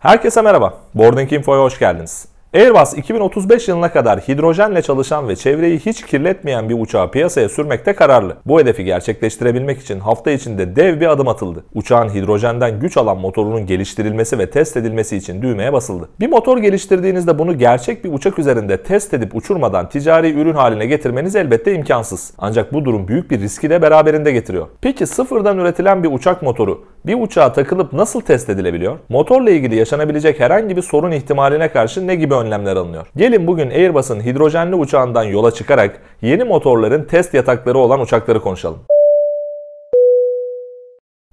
Herkese merhaba. Boarding Info'ya hoş geldiniz. Airbus 2035 yılına kadar hidrojenle çalışan ve çevreyi hiç kirletmeyen bir uçağı piyasaya sürmekte kararlı. Bu hedefi gerçekleştirebilmek için hafta içinde dev bir adım atıldı. Uçağın hidrojenden güç alan motorunun geliştirilmesi ve test edilmesi için düğmeye basıldı. Bir motor geliştirdiğinizde bunu gerçek bir uçak üzerinde test edip uçurmadan ticari ürün haline getirmeniz elbette imkansız. Ancak bu durum büyük bir riski de beraberinde getiriyor. Peki sıfırdan üretilen bir uçak motoru bir uçağa takılıp nasıl test edilebiliyor? Motorla ilgili yaşanabilecek herhangi bir sorun ihtimaline karşı ne gibi önlemler alınıyor? Gelin bugün Airbus'un hidrojenli uçağından yola çıkarak yeni motorların test yatakları olan uçakları konuşalım.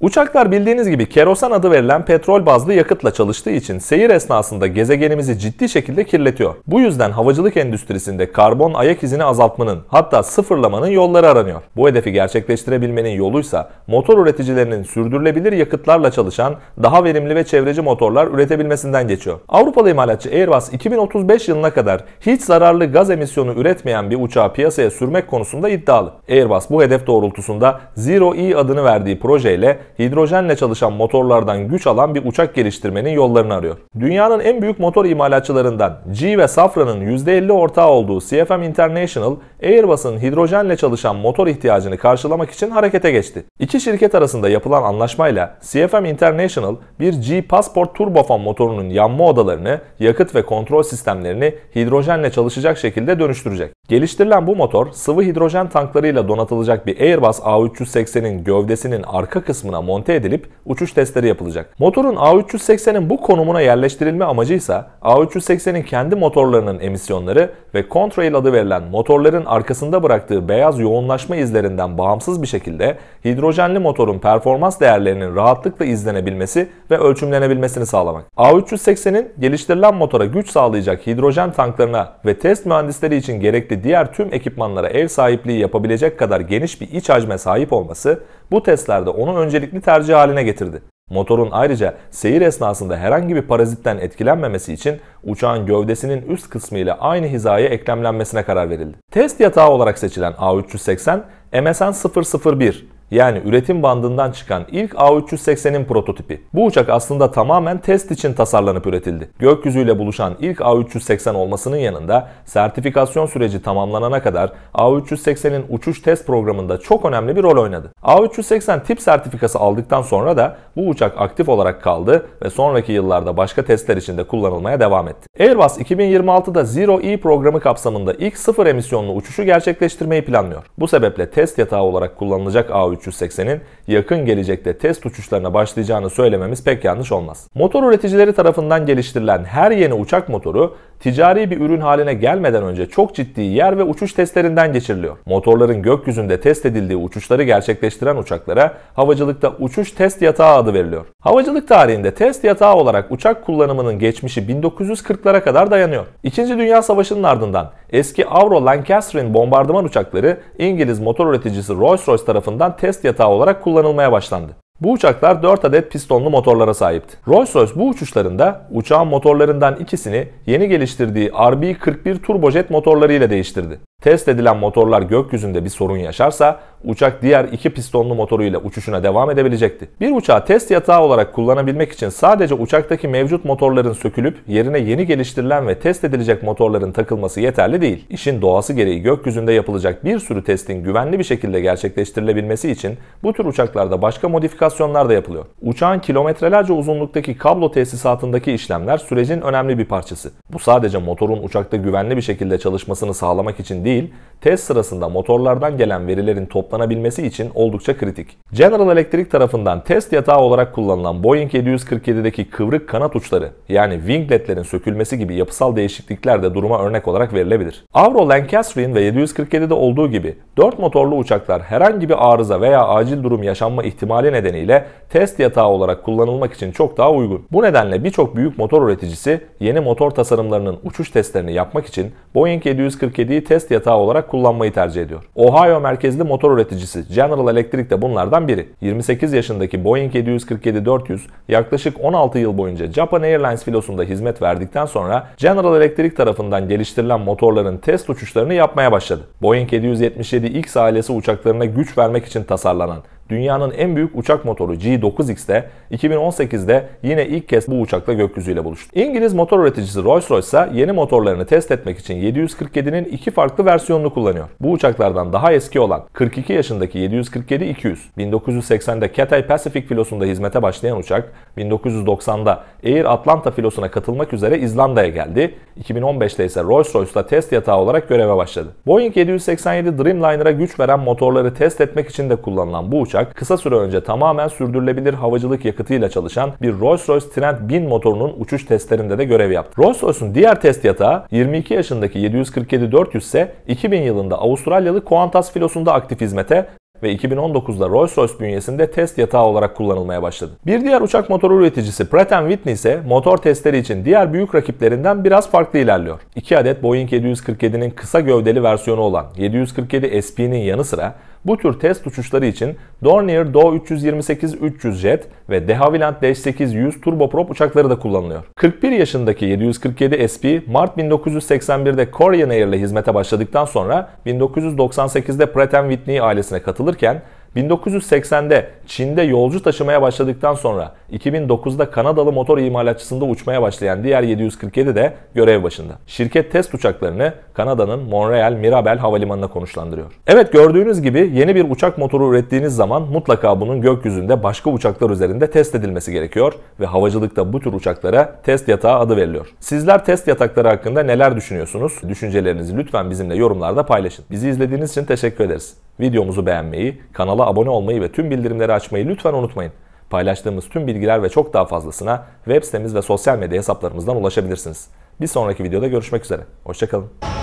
Uçaklar bildiğiniz gibi kerosen adı verilen petrol bazlı yakıtla çalıştığı için seyir esnasında gezegenimizi ciddi şekilde kirletiyor. Bu yüzden havacılık endüstrisinde karbon ayak izini azaltmanın hatta sıfırlamanın yolları aranıyor. Bu hedefi gerçekleştirebilmenin yoluysa motor üreticilerinin sürdürülebilir yakıtlarla çalışan daha verimli ve çevreci motorlar üretebilmesinden geçiyor. Avrupalı imalatçı Airbus 2035 yılına kadar hiç zararlı gaz emisyonu üretmeyen bir uçağı piyasaya sürmek konusunda iddialı. Airbus bu hedef doğrultusunda Zero E adını verdiği projeyle hidrojenle çalışan motorlardan güç alan bir uçak geliştirmenin yollarını arıyor. Dünyanın en büyük motor imalatçılarından G ve Safran'ın %50 ortağı olduğu CFM International, Airbus'un hidrojenle çalışan motor ihtiyacını karşılamak için harekete geçti. İki şirket arasında yapılan anlaşmayla CFM International bir G-Passport turbofan motorunun yanma odalarını, yakıt ve kontrol sistemlerini hidrojenle çalışacak şekilde dönüştürecek. Geliştirilen bu motor sıvı hidrojen tanklarıyla donatılacak bir Airbus A380'in gövdesinin arka kısmına monte edilip uçuş testleri yapılacak. Motorun A380'in bu konumuna yerleştirilme amacı ise A380'in kendi motorlarının emisyonları ve Contrail adı verilen motorların arkasında bıraktığı beyaz yoğunlaşma izlerinden bağımsız bir şekilde hidrojenli motorun performans değerlerinin rahatlıkla izlenebilmesi ve ölçümlenebilmesini sağlamak. A380'in geliştirilen motora güç sağlayacak hidrojen tanklarına ve test mühendisleri için gerekli diğer tüm ekipmanlara ev sahipliği yapabilecek kadar geniş bir iç hacme sahip olması bu testlerde onu öncelikli tercih haline getirdi. Motorun ayrıca seyir esnasında herhangi bir parazitten etkilenmemesi için uçağın gövdesinin üst kısmı ile aynı hizaya eklemlenmesine karar verildi. Test yatağı olarak seçilen A380, MSN 001 yani üretim bandından çıkan ilk A380'in prototipi. Bu uçak aslında tamamen test için tasarlanıp üretildi. Gökyüzüyle buluşan ilk A380 olmasının yanında sertifikasyon süreci tamamlanana kadar A380'in uçuş test programında çok önemli bir rol oynadı. A380 tip sertifikası aldıktan sonra da bu uçak aktif olarak kaldı ve sonraki yıllarda başka testler için de kullanılmaya devam etti. Airbus 2026'da Zero E programı kapsamında ilk sıfır emisyonlu uçuşu gerçekleştirmeyi planlıyor. Bu sebeple test yatağı olarak kullanılacak A380 A380'in yakın gelecekte test uçuşlarına başlayacağını söylememiz pek yanlış olmaz. Motor üreticileri tarafından geliştirilen her yeni uçak motoru ticari bir ürün haline gelmeden önce çok ciddi yer ve uçuş testlerinden geçiriliyor. Motorların gökyüzünde test edildiği uçuşları gerçekleştiren uçaklara havacılıkta uçuş test yatağı adı veriliyor. Havacılık tarihinde test yatağı olarak uçak kullanımının geçmişi 1940'lara kadar dayanıyor. İkinci Dünya Savaşı'nın ardından eski Avro Lancaster'in bombardıman uçakları İngiliz motor üreticisi Rolls-Royce tarafından test yatağı olarak kullanılmaya başlandı. Bu uçaklar 4 adet pistonlu motorlara sahipti. Rolls-Royce bu uçuşlarında uçağın motorlarından ikisini yeni geliştirdiği RB-41 turbojet motorlarıyla değiştirdi. Test edilen motorlar gökyüzünde bir sorun yaşarsa uçak diğer iki pistonlu motoruyla uçuşuna devam edebilecekti. Bir uçağı test yatağı olarak kullanabilmek için sadece uçaktaki mevcut motorların sökülüp yerine yeni geliştirilen ve test edilecek motorların takılması yeterli değil. İşin doğası gereği gökyüzünde yapılacak bir sürü testin güvenli bir şekilde gerçekleştirilebilmesi için bu tür uçaklarda başka modifikasyonlar da yapılıyor. Uçağın kilometrelerce uzunluktaki kablo tesisatındaki işlemler sürecin önemli bir parçası. Bu sadece motorun uçakta güvenli bir şekilde çalışmasını sağlamak için değil, değil, test sırasında motorlardan gelen verilerin toplanabilmesi için oldukça kritik. General Electric tarafından test yatağı olarak kullanılan Boeing 747'deki kıvrık kanat uçları yani wingletlerin sökülmesi gibi yapısal değişiklikler de duruma örnek olarak verilebilir. Avro Lancaster'in ve 747'de olduğu gibi 4 motorlu uçaklar herhangi bir arıza veya acil durum yaşanma ihtimali nedeniyle test yatağı olarak kullanılmak için çok daha uygun. Bu nedenle birçok büyük motor üreticisi yeni motor tasarımlarının uçuş testlerini yapmak için Boeing 747'yi test yatağı yatağı olarak kullanmayı tercih ediyor. Ohio merkezli motor üreticisi General Electric de bunlardan biri. 28 yaşındaki Boeing 747-400 yaklaşık 16 yıl boyunca Japan Airlines filosunda hizmet verdikten sonra General Electric tarafından geliştirilen motorların test uçuşlarını yapmaya başladı. Boeing 777X ailesi uçaklarına güç vermek için tasarlanan dünyanın en büyük uçak motoru G9X'te 2018'de yine ilk kez bu uçakla gökyüzüyle buluştu. İngiliz motor üreticisi Rolls-Royce ise yeni motorlarını test etmek için 747'nin iki farklı versiyonunu kullanıyor. Bu uçaklardan daha eski olan 42 yaşındaki 747-200, 1980'de Cathay Pacific filosunda hizmete başlayan uçak, 1990'da Air Atlanta filosuna katılmak üzere İzlanda'ya geldi, 2015'te ise Rolls-Royce'da test yatağı olarak göreve başladı. Boeing 787 Dreamliner'a güç veren motorları test etmek için de kullanılan bu uçak, uçak kısa süre önce tamamen sürdürülebilir havacılık yakıtıyla çalışan bir Rolls-Royce Trent 1000 motorunun uçuş testlerinde de görev yaptı. Rolls-Royce'un diğer test yatağı 22 yaşındaki 747-400 ise 2000 yılında Avustralyalı Qantas filosunda aktif hizmete ve 2019'da Rolls-Royce bünyesinde test yatağı olarak kullanılmaya başladı. Bir diğer uçak motoru üreticisi Pratt Whitney ise motor testleri için diğer büyük rakiplerinden biraz farklı ilerliyor. 2 adet Boeing 747'nin kısa gövdeli versiyonu olan 747 SP'nin yanı sıra bu tür test uçuşları için Dornier Do 328-300 jet ve de Havilland d 800 turboprop uçakları da kullanılıyor. 41 yaşındaki 747 SP Mart 1981'de Korean Air ile hizmete başladıktan sonra 1998'de Pratt Whitney ailesine katılırken 1980'de Çin'de yolcu taşımaya başladıktan sonra 2009'da Kanadalı motor imalatçısında uçmaya başlayan diğer 747 de görev başında. Şirket test uçaklarını Kanada'nın Montreal Mirabel havalimanına konuşlandırıyor. Evet gördüğünüz gibi yeni bir uçak motoru ürettiğiniz zaman mutlaka bunun gökyüzünde başka uçaklar üzerinde test edilmesi gerekiyor ve havacılıkta bu tür uçaklara test yatağı adı veriliyor. Sizler test yatakları hakkında neler düşünüyorsunuz? Düşüncelerinizi lütfen bizimle yorumlarda paylaşın. Bizi izlediğiniz için teşekkür ederiz. Videomuzu beğenmeyi, kanala abone olmayı ve tüm bildirimleri açmayı lütfen unutmayın. Paylaştığımız tüm bilgiler ve çok daha fazlasına web sitemiz ve sosyal medya hesaplarımızdan ulaşabilirsiniz. Bir sonraki videoda görüşmek üzere. Hoşçakalın.